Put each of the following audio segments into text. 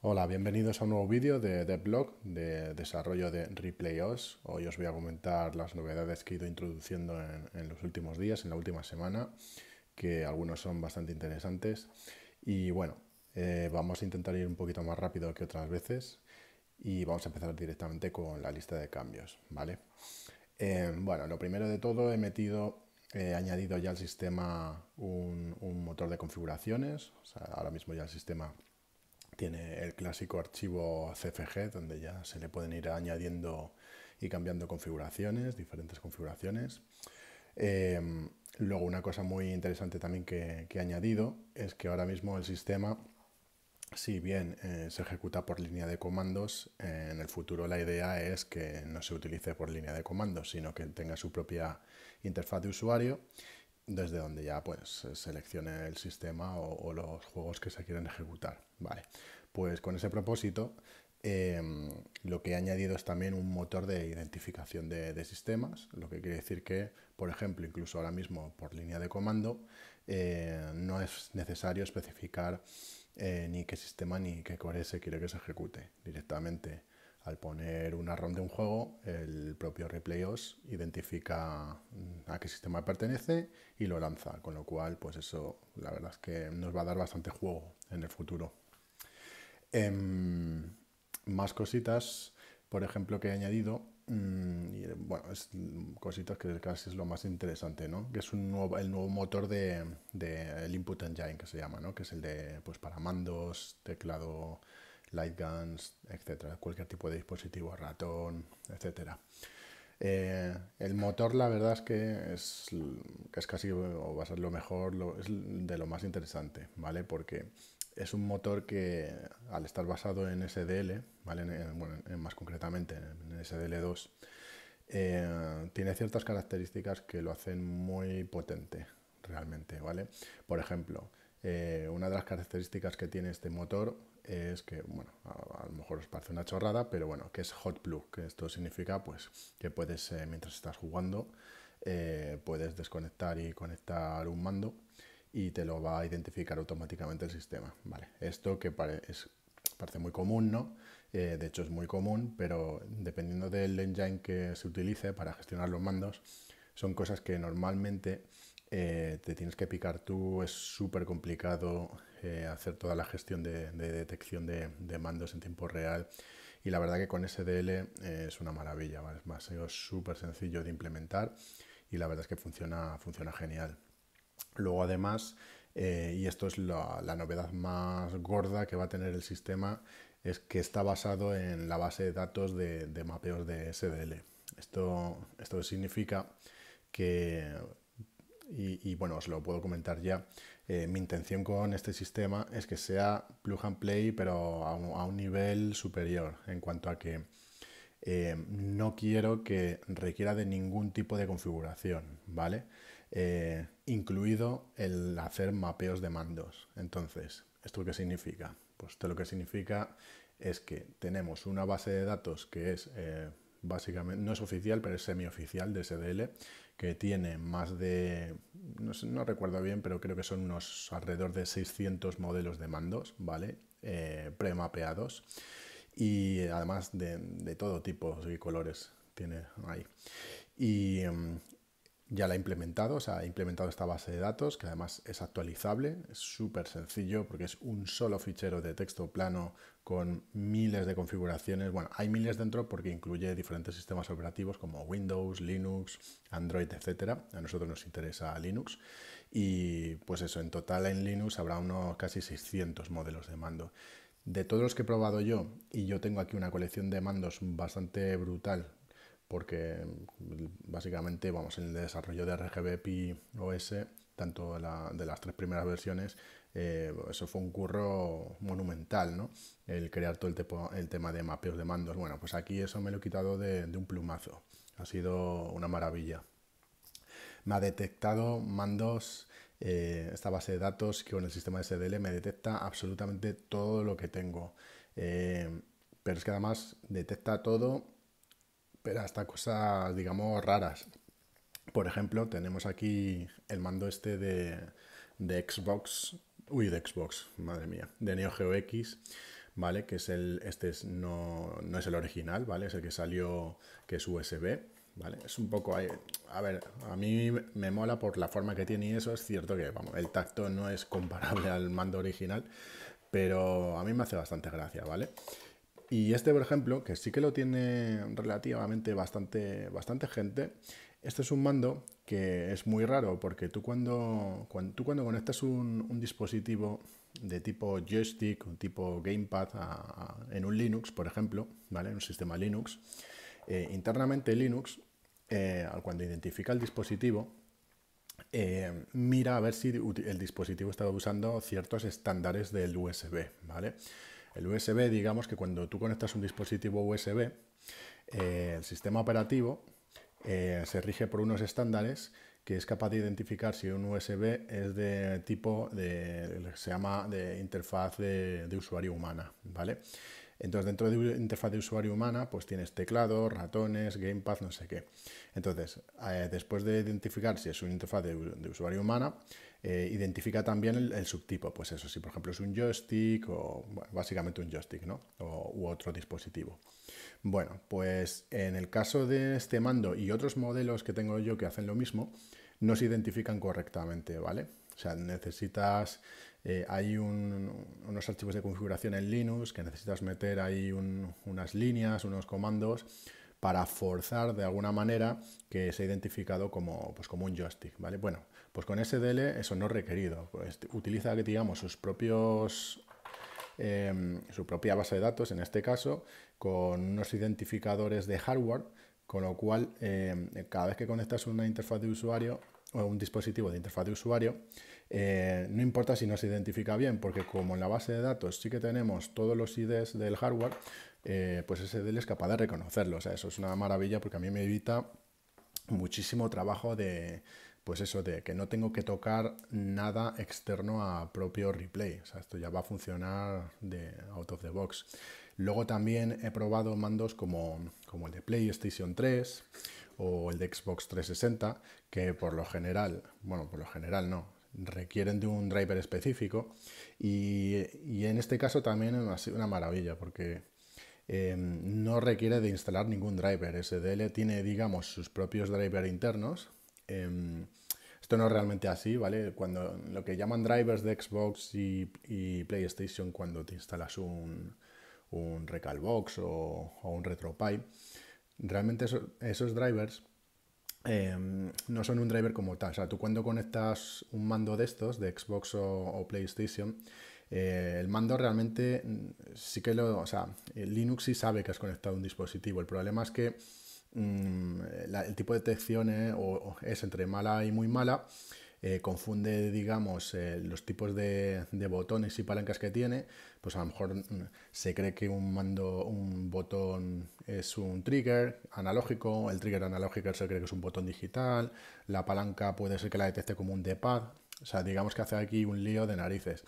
Hola, bienvenidos a un nuevo vídeo de DevBlog, de desarrollo de ReplayOS. Hoy os voy a comentar las novedades que he ido introduciendo en, los últimos días, en la última semana, que algunos son bastante interesantes. Y bueno, eh, vamos a intentar ir un poquito más rápido que otras veces y vamos a empezar directamente con la lista de cambios, ¿vale? Eh, bueno, lo primero de todo he metido, he añadido ya al sistema un, un motor de configuraciones, o sea, ahora mismo ya el sistema tiene el clásico archivo CFG donde ya se le pueden ir añadiendo y cambiando configuraciones, diferentes configuraciones. Em, luego una cosa muy interesante también que, he añadido es que ahora mismo el sistema, si bien eh, se ejecuta por línea de comandos, en el futuro la idea es que no se utilice por línea de comandos, sino que tenga su propia interfaz de usuario desde donde ya pues seleccione el sistema o, los juegos que se quieren ejecutar. Vale, pues con ese propósito em, lo que he añadido es también un motor de identificación de, sistemas, lo que quiere decir que, por ejemplo, incluso ahora mismo por línea de comando, eh, no es necesario especificar eh, ni qué sistema ni qué core se quiere que se ejecute. Directamente al poner una ROM de un juego, el propio ReplayOS identifica mm, a qué sistema pertenece y lo lanza, con lo cual, pues eso, la verdad es que nos va a dar bastante juego en el futuro. Em, más cositas, por ejemplo, que he añadido, mm, y, bueno, mm, cositas que casi es lo más interesante, ¿no? Que es el nuevo motor del de, de Input Engine que se llama, ¿no? Que es el de, pues, para mandos, teclado light guns, etcétera, cualquier tipo de dispositivo, ratón, etcétera. Eh, el motor, la verdad es que es, es casi, o va a ser lo mejor, es de lo más interesante, ¿vale? Porque es un motor que, al estar basado en SDL, ¿vale? bueno, más concretamente en SDL2, eh, tiene ciertas características que lo hacen muy potente, realmente, ¿vale? Por ejemplo, eh, una de las características que tiene este motor es que, bueno, a, lo mejor os parece una chorrada, pero bueno, que es hot plug, que esto significa pues que puedes, eh, mientras estás jugando, eh, puedes desconectar y conectar un mando y te lo va a identificar automáticamente el sistema, ¿vale? Esto que parece muy común, ¿no? Eh, de hecho es muy común, pero dependiendo del engine que se utilice para gestionar los mandos, son cosas que normalmente te tienes que picar tú, es súper complicado eh, hacer toda la gestión de, detección de, mandos en tiempo real. Y la verdad que con SDL eh, es una maravilla, es más, es súper sencillo de implementar y la verdad es que funciona, funciona genial. Luego además, eh, y esto es la, novedad más gorda que va a tener el sistema, es que está basado en la base de datos de, mapeos de SDL. Esto, esto significa que, y, y, bueno, os lo puedo comentar ya, eh, mi intención con este sistema es que sea plug and play, pero a un, nivel superior, en cuanto a que eh, no quiero que requiera de ningún tipo de configuración, ¿vale? Eh, incluido el hacer mapeos de mandos. Entonces, ¿esto qué significa? Pues esto lo que significa es que tenemos una base de datos que es básicamente, no es oficial, pero es semioficial de SDL, que tiene más de, no, no, recuerdo bien, pero creo que son unos alrededor de 600 modelos de mandos, ¿vale? Eh, premapeados y además de, de todo tipo y colores tiene ahí. Y, mm, ya la ha implementado, o sea, ha implementado esta base de datos, que además es actualizable, es súper sencillo porque es un solo fichero de texto plano con miles de configuraciones. Bueno, hay miles dentro porque incluye diferentes sistemas operativos como Windows, Linux, Android, etc. A nosotros nos interesa Linux. Y pues eso, en total en Linux habrá unos casi 600 modelos de mando. De todos los que he probado yo, y yo tengo aquí una colección de mandos bastante brutal, porque mm, básicamente vamos en el desarrollo de RGB OS, tanto de las tres primeras versiones, eh, eso fue un curro monumental, ¿no? El crear todo el, tema de mapeos de mandos. Bueno, pues aquí eso me lo he quitado de, un plumazo. Ha sido una maravilla. Me ha detectado mandos eh, esta base de datos que con el sistema SDL me detecta absolutamente todo lo que tengo. Eh, pero es que además detecta todo hasta cosas, digamos, raras. Por ejemplo, tenemos aquí el mando este de, de Xbox, uy, de Xbox, madre mía, de Neo Geo X, ¿vale? Que es el, este no, no es el original, ¿vale? Es el que salió, que es USB, ¿vale? Es un poco, a ver, a mí me mola por la forma que tiene y eso, es cierto que, vamos, el tacto no es comparable al mando original, pero a mí me hace bastante gracia, ¿vale? vale y este, por ejemplo, que sí que lo tiene relativamente bastante, bastante gente, este es un mando que es muy raro porque tú cuando, tú cuando conectas un, dispositivo de tipo joystick, un tipo gamepad en un Linux, por ejemplo, ¿vale? en un sistema Linux, eh, internamente Linux, eh, cuando identifica el dispositivo, eh, mira a ver si el dispositivo está usando ciertos estándares del USB, ¿vale? El USB, digamos que cuando tú conectas un dispositivo USB, eh, el sistema operativo eh, se rige por unos estándares que es capaz de identificar si un USB es de tipo de, se llama de interfaz de, usuario humana, ¿vale? Entonces, dentro de una interfaz de usuario humana, pues tienes teclado, ratones, gamepad, no sé qué. Entonces, eh, después de identificar si es una interfaz de usuario humana, eh, identifica también el, subtipo, pues eso, si por ejemplo es un joystick o básicamente un joystick, ¿no? u otro dispositivo. Bueno, pues en el caso de este mando y otros modelos que tengo yo que hacen lo mismo, no se identifican correctamente, ¿vale? O sea, necesitas, eh, hay unos archivos de configuración en Linux que necesitas meter ahí unas líneas, unos comandos para forzar de alguna manera que sea identificado como, pues como un joystick, ¿vale? Bueno, pues con SDL eso no es requerido. Pues, utiliza, digamos, sus propios em, su propia base de datos, en este caso, con unos identificadores de hardware, con lo cual em, cada vez que conectas una interfaz de usuario o un dispositivo de interfaz de usuario, eh, no importa si no se identifica bien, porque como en la base de datos sí que tenemos todos los IDs del hardware, eh, pues SDL es capaz de reconocerlos. eso es una maravilla porque a mí me evita muchísimo trabajo de, pues eso de que no tengo que tocar nada externo a propio replay. O sea, esto ya va a funcionar de out of the box. Luego también he probado mandos como, el de PlayStation 3 o el de Xbox 360, que por lo general, bueno, por lo general no, requieren de un driver específico. Y, en este caso también ha sido una maravilla, porque em, no requiere de instalar ningún driver. SDL tiene, digamos, sus propios drivers internos Em, esto no es realmente así, ¿vale? Cuando lo que llaman drivers de Xbox y, PlayStation cuando te instalas un, Recalbox o, un RetroPie, realmente esos drivers em, no son un driver como tal. O sea, tú cuando conectas un mando de estos, de Xbox o, PlayStation, eh, el mando realmente mm, sí que lo... O sea, eh, Linux sí sabe que has conectado un dispositivo. El problema es que Mm, el tipo de detección es entre mala y muy mala. Eh, confunde, digamos, eh, los tipos de, botones y palancas que tiene, pues a lo mejor mm, se cree que un mando, un botón es un trigger analógico, el trigger analógico se cree que es un botón digital, la palanca puede ser que la detecte como un D-pad, o sea, digamos que hace aquí un lío de narices.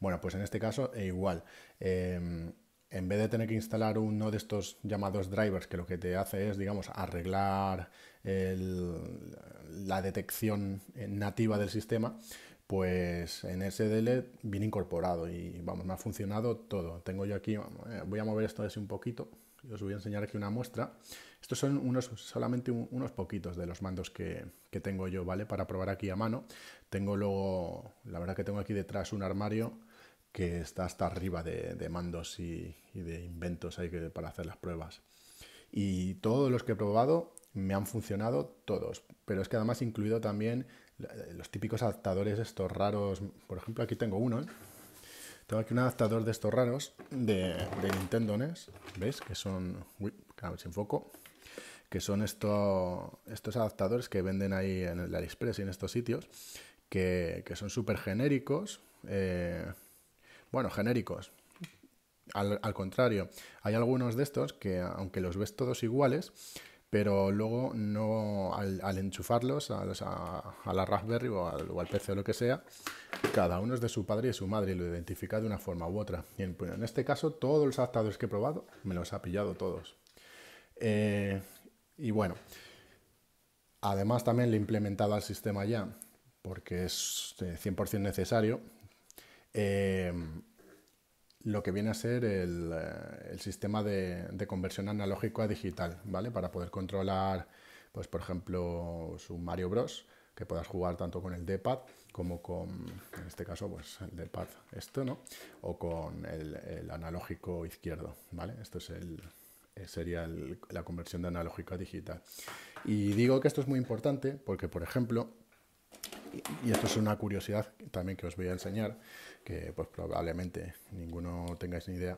Bueno, pues en este caso, e igual. Em, en vez de tener que instalar uno de estos llamados drivers que lo que te hace es, digamos, arreglar la detección eh, nativa del sistema, pues en SDL viene incorporado y vamos, me ha funcionado todo. Tengo yo aquí, eh, voy a mover esto así un poquito, os voy a enseñar aquí una muestra. Estos son unos, solamente unos poquitos de los mandos que, que tengo yo, ¿vale? Para probar aquí a mano. Tengo luego, la verdad que tengo aquí detrás un armario que está hasta arriba de, mandos y, de inventos hay que, para hacer las pruebas. Y todos los que he probado me han funcionado todos, pero es que además incluido también los típicos adaptadores estos raros, por ejemplo aquí tengo uno, ¿eh? tengo aquí un adaptador de estos raros de, Nintendo e ¿veis? Que son, uy, sin foco, que son estos estos adaptadores que venden ahí en el AliExpress y en estos sitios, que, que son súper genéricos, eh, bueno, genéricos. Al, contrario, hay algunos de estos que, aunque los ves todos iguales, pero luego no al, enchufarlos a, la Raspberry o al, PC o lo que sea, cada uno es de su padre y su madre y lo identifica de una forma u otra. Y pues, en, este caso, todos los adaptadores que he probado me los ha pillado todos. Eh, y bueno, además también le he implementado al sistema ya porque es 100% eh, necesario Em, lo que viene a ser el, eh, sistema de, conversión analógico a digital, ¿vale? Para poder controlar, pues por ejemplo, su Mario Bros, que puedas jugar tanto con el D-pad como con, en este caso, pues el D-pad esto, ¿no? O con el, analógico izquierdo, ¿vale? Esto es el, eh, sería la conversión de analógico a digital. Y digo que esto es muy importante porque, por ejemplo, y esto es una curiosidad también que os voy a enseñar, que pues probablemente ninguno tengáis ni idea.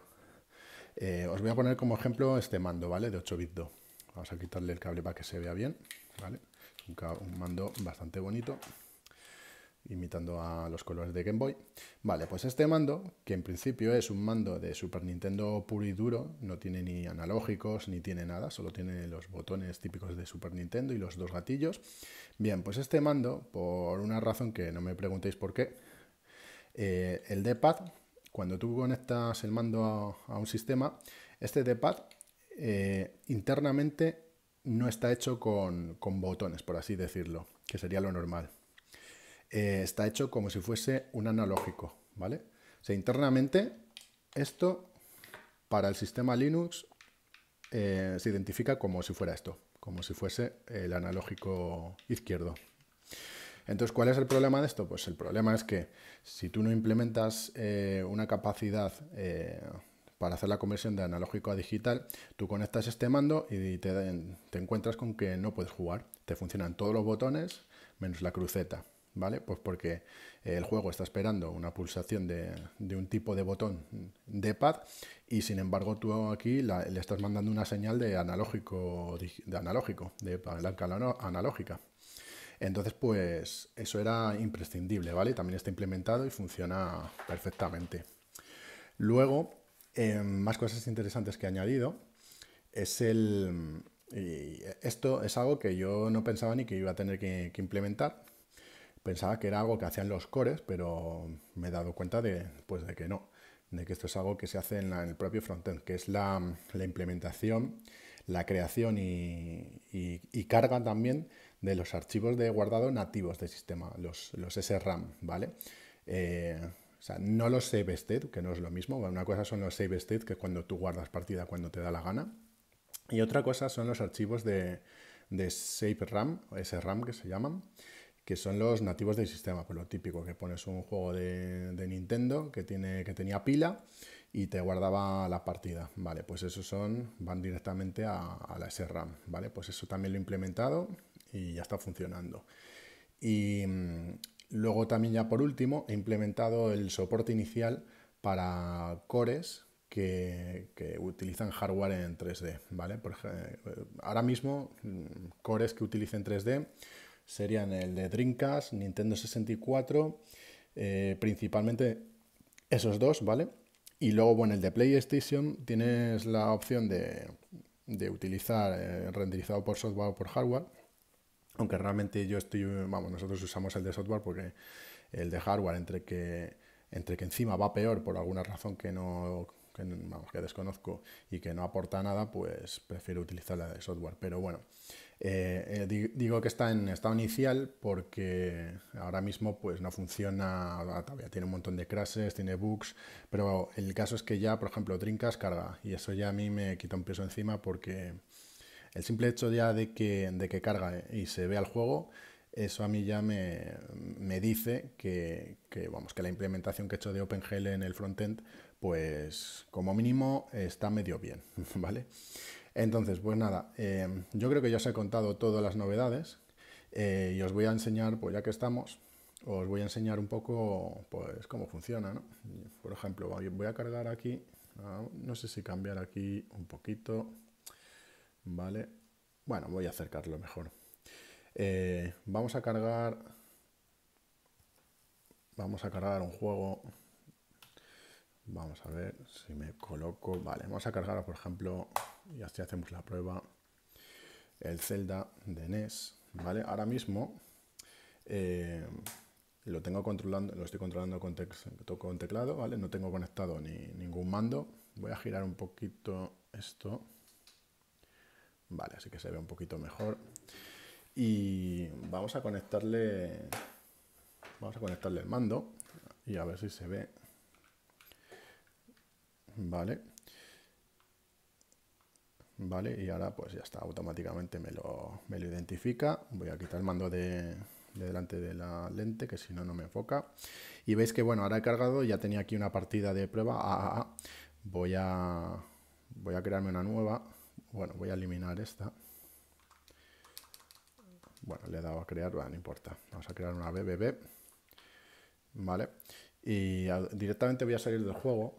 Eh, os voy a poner como ejemplo este mando, ¿vale? De 8 bit 2. Vamos a quitarle el cable para que se vea bien, ¿vale? un mando bastante bonito imitando a los colores de Game Boy. Vale, pues este mando, que en principio es un mando de Super Nintendo puro y duro, no tiene ni analógicos ni tiene nada, solo tiene los botones típicos de Super Nintendo y los dos gatillos. Bien, pues este mando, por una razón que no me preguntéis por qué, eh, el D-pad, cuando tú conectas el mando a, un sistema, este D-pad eh, internamente no está hecho con, con botones, por así decirlo, que sería lo normal. Eh, está hecho como si fuese un analógico, ¿vale? internamente esto para el sistema Linux eh, se identifica como si fuera esto, como si fuese el analógico izquierdo. Entonces, ¿cuál es el problema de esto? Pues el problema es que si tú no implementas eh, una capacidad para hacer la conversión de analógico a digital, tú conectas este mando y te encuentras con que no puedes jugar. Te funcionan todos los botones menos la cruceta. ¿vale? Pues porque eh, el juego está esperando una pulsación de, un tipo de botón de pad y sin embargo tú aquí le estás mandando una señal de analógico, de analógico, de analógica. Entonces, pues eso era imprescindible, ¿vale? También está implementado y funciona perfectamente. Luego, eh, más cosas interesantes que he añadido es el... esto es algo que yo no pensaba ni que iba a tener que implementar, Pensaba que era algo que hacían los cores, pero me he dado cuenta de, pues de que no, de que esto es algo que se hace en, el propio frontend, que es la, implementación, la creación y, carga también de los archivos de guardado nativos del sistema, los, los SRAM, ¿vale? Eh, o sea, no los save state, que no es lo mismo. Una cosa son los save state, que es cuando tú guardas partida cuando te da la gana. Y otra cosa son los archivos de, de save RAM, SRAM que se llaman, que son los nativos del sistema, pues lo típico, que pones un juego de, Nintendo que, tiene, que tenía pila y te guardaba la partida, ¿vale? Pues esos son, van directamente a, la SRAM, ¿vale? Pues eso también lo he implementado y ya está funcionando. Y mm, luego también ya por último he implementado el soporte inicial para cores que, utilizan hardware en 3D, ¿vale? Por, eh, ahora mismo mm, cores que utilicen 3D serían el de Dreamcast, Nintendo 64, eh, principalmente esos dos, ¿vale? Y luego, bueno, el de PlayStation tienes la opción de, de utilizar eh, renderizado por software o por hardware, aunque realmente yo estoy, vamos, nosotros usamos el de software porque el de hardware entre que, entre que encima va peor por alguna razón que no que, vamos, que desconozco y que no aporta nada, pues prefiero utilizar la de software. Pero bueno, eh, eh, digo que está en estado inicial porque ahora mismo pues no funciona, ah, todavía tiene un montón de crashes, tiene bugs, pero el caso es que ya, por ejemplo, Trincas carga y eso ya a mí me quita un peso encima porque el simple hecho ya de que, de que carga y se vea el juego, eso a mí ya me, me dice que, que, vamos, que la implementación que he hecho de OpenGL en el frontend pues como mínimo está medio bien, ¿vale? Entonces, pues nada, em, yo creo que ya os he contado todas las novedades eh, y os voy a enseñar, pues ya que estamos, os voy a enseñar un poco pues cómo funciona, ¿no? Por ejemplo, voy a cargar aquí, ah, no sé si cambiar aquí un poquito, ¿vale? Bueno, voy a acercarlo mejor. Eh, vamos a cargar vamos a cargar un juego. Vamos a ver si me coloco. Vale, vamos a cargar, por ejemplo, y así hacemos la prueba, el Zelda de NES, ¿vale? Ahora mismo eh, lo tengo controlando, lo estoy controlando con, con teclado, ¿vale? No tengo conectado ni ningún mando. Voy a girar un poquito esto. Vale, así que se ve un poquito mejor. Y vamos a conectarle. Vamos a conectarle el mando. Y a ver si se ve. Vale. ¿vale? Y ahora pues ya está, automáticamente me lo, me lo identifica. Voy a quitar el mando de, delante de la lente, que si no, no me enfoca. Y veis que, bueno, ahora he cargado, ya tenía aquí una partida de prueba. Ah, ah, ah. Voy, a, voy a crearme una nueva. Bueno, voy a eliminar esta. Bueno, le he dado a crear, no importa. Vamos a crear una BBB. Vale. Y directamente voy a salir del juego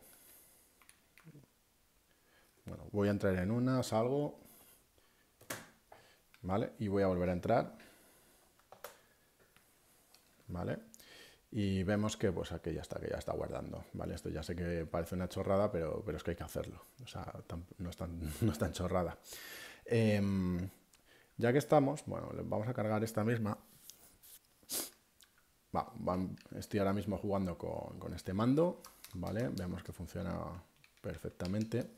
bueno, voy a entrar en una, salgo, ¿vale? Y voy a volver a entrar, ¿vale? Y vemos que pues aquí ya está, que ya está guardando, ¿vale? Esto ya sé que parece una chorrada, pero, pero es que hay que hacerlo, o sea, no, es tan, no, es tan, chorrada. Em, ya que estamos, bueno, vamos a cargar esta misma. estoy ahora mismo jugando con, este mando, ¿vale? vemos que funciona perfectamente.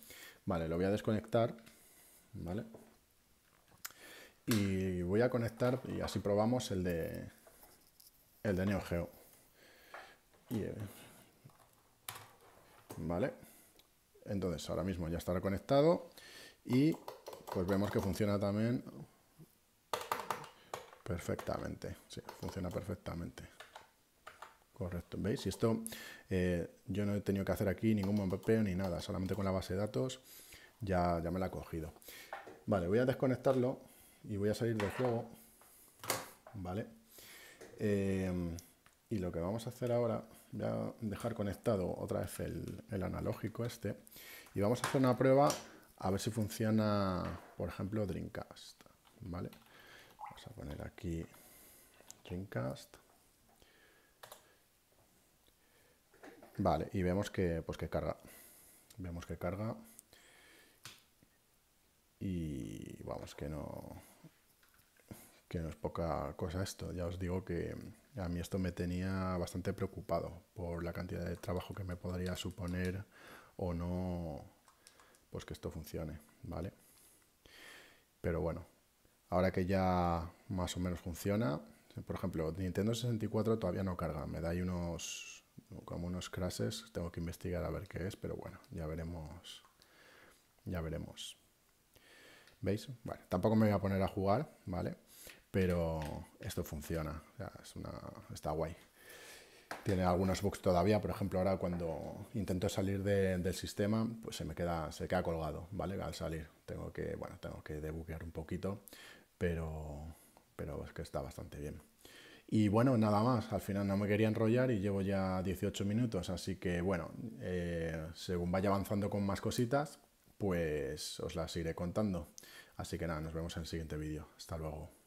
Vale, lo voy a desconectar, ¿vale? Y voy a conectar y así probamos el de el de Neo Geo. Eh, vale. Entonces, ahora mismo ya estará conectado y pues vemos que funciona también perfectamente. Sí, funciona perfectamente. Correcto. ¿Veis? Y esto eh, yo no he tenido que hacer aquí ningún mapeo ni nada, solamente con la base de datos ya, ya me la ha cogido. Vale, voy a desconectarlo y voy a salir del juego. Vale. Eh, y lo que vamos a hacer ahora, voy a dejar conectado otra vez el, el analógico este y vamos a hacer una prueba a ver si funciona, por ejemplo, Dreamcast. Vale. Vamos a poner aquí Dreamcast. Vale, y vemos que, pues que carga. Vemos que carga. Y vamos, que no, que no es poca cosa esto. Ya os digo que a mí esto me tenía bastante preocupado por la cantidad de trabajo que me podría suponer o no, pues que esto funcione, ¿vale? Pero bueno, ahora que ya más o menos funciona, por ejemplo, Nintendo 64 todavía no carga, me da ahí unos como unos crashes, tengo que investigar a ver qué es, pero bueno, ya veremos. Ya veremos. ¿Veis? Vale, tampoco me voy a poner a jugar, ¿vale? Pero esto funciona, es una, está guay. Tiene algunos bugs todavía, por ejemplo, ahora cuando intento salir del sistema, pues se me queda, se queda colgado, ¿vale? Al salir tengo que, bueno, tengo que debuguear un poquito, pero, pero es que está bastante bien. Y bueno, nada más, al final no me quería enrollar y llevo ya 18 minutos, así que bueno, eh, según vaya avanzando con más cositas, pues os las iré contando. Así que nada, nos vemos en el siguiente vídeo. Hasta luego.